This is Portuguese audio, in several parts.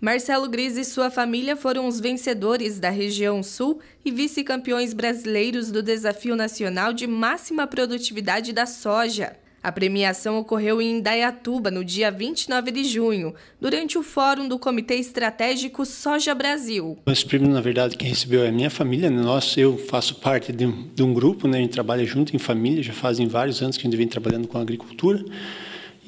Marcelo Gris e sua família foram os vencedores da região sul e vice-campeões brasileiros do Desafio Nacional de Máxima Produtividade da Soja. A premiação ocorreu em Indaiatuba no dia 29 de junho, durante o fórum do Comitê Estratégico Soja Brasil. Esse prêmio, na verdade, quem recebeu é a minha família. Né? Nós, eu faço parte de um, grupo, né? a gente trabalha junto em família, já fazem vários anos que a gente vem trabalhando com a agricultura.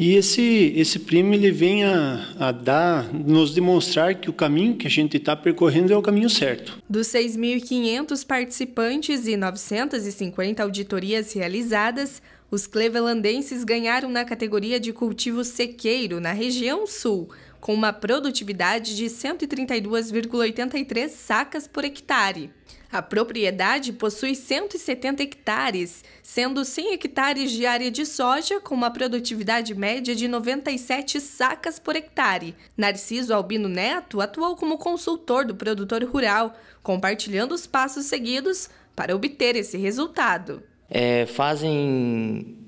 E esse, esse prêmio ele vem a, a dar, nos demonstrar que o caminho que a gente está percorrendo é o caminho certo. Dos 6.500 participantes e 950 auditorias realizadas, os clevelandenses ganharam na categoria de cultivo sequeiro na região sul com uma produtividade de 132,83 sacas por hectare. A propriedade possui 170 hectares, sendo 100 hectares de área de soja, com uma produtividade média de 97 sacas por hectare. Narciso Albino Neto atuou como consultor do produtor rural, compartilhando os passos seguidos para obter esse resultado. É, fazem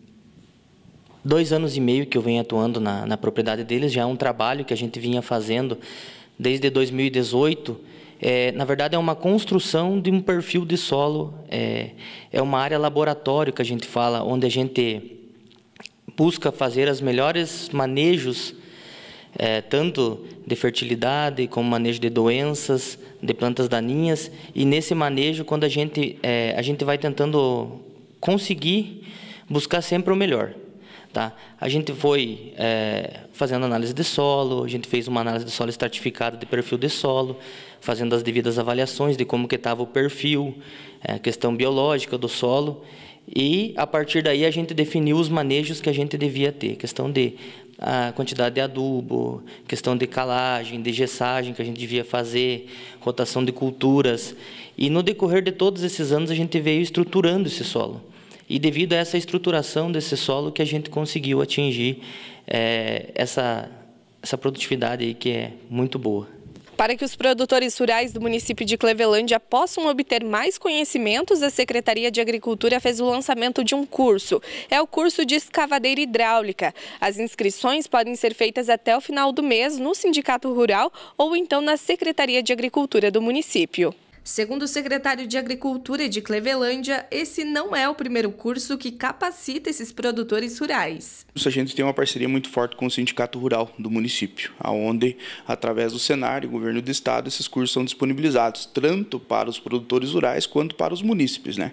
dois anos e meio que eu venho atuando na, na propriedade deles, já é um trabalho que a gente vinha fazendo desde 2018. É, na verdade, é uma construção de um perfil de solo, é, é uma área laboratório que a gente fala, onde a gente busca fazer os melhores manejos, é, tanto de fertilidade como manejo de doenças, de plantas daninhas. E nesse manejo, quando a gente, é, a gente vai tentando conseguir buscar sempre o melhor. Tá? A gente foi é, fazendo análise de solo, a gente fez uma análise de solo estratificada de perfil de solo, fazendo as devidas avaliações de como que estava o perfil, é, questão biológica do solo, e a partir daí a gente definiu os manejos que a gente devia ter, questão de a quantidade de adubo, questão de calagem, de gessagem que a gente devia fazer, rotação de culturas. E no decorrer de todos esses anos a gente veio estruturando esse solo. E devido a essa estruturação desse solo que a gente conseguiu atingir é, essa, essa produtividade aí que é muito boa. Para que os produtores rurais do município de Clevelândia possam obter mais conhecimentos, a Secretaria de Agricultura fez o lançamento de um curso. É o curso de escavadeira hidráulica. As inscrições podem ser feitas até o final do mês no Sindicato Rural ou então na Secretaria de Agricultura do município. Segundo o secretário de Agricultura de Clevelândia, esse não é o primeiro curso que capacita esses produtores rurais. A gente tem uma parceria muito forte com o Sindicato Rural do município, onde, através do cenário e governo do estado, esses cursos são disponibilizados tanto para os produtores rurais quanto para os munícipes. Né?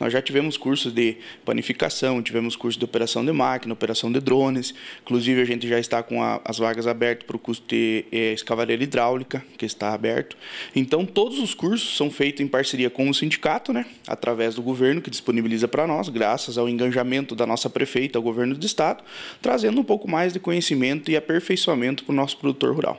Nós já tivemos cursos de panificação, tivemos cursos de operação de máquina, operação de drones, inclusive a gente já está com a, as vagas abertas para o curso de eh, escavadeira hidráulica, que está aberto. Então, todos os cursos são feitos em parceria com o sindicato, né, através do governo que disponibiliza para nós, graças ao engajamento da nossa prefeita, ao governo do estado, trazendo um pouco mais de conhecimento e aperfeiçoamento para o nosso produtor rural.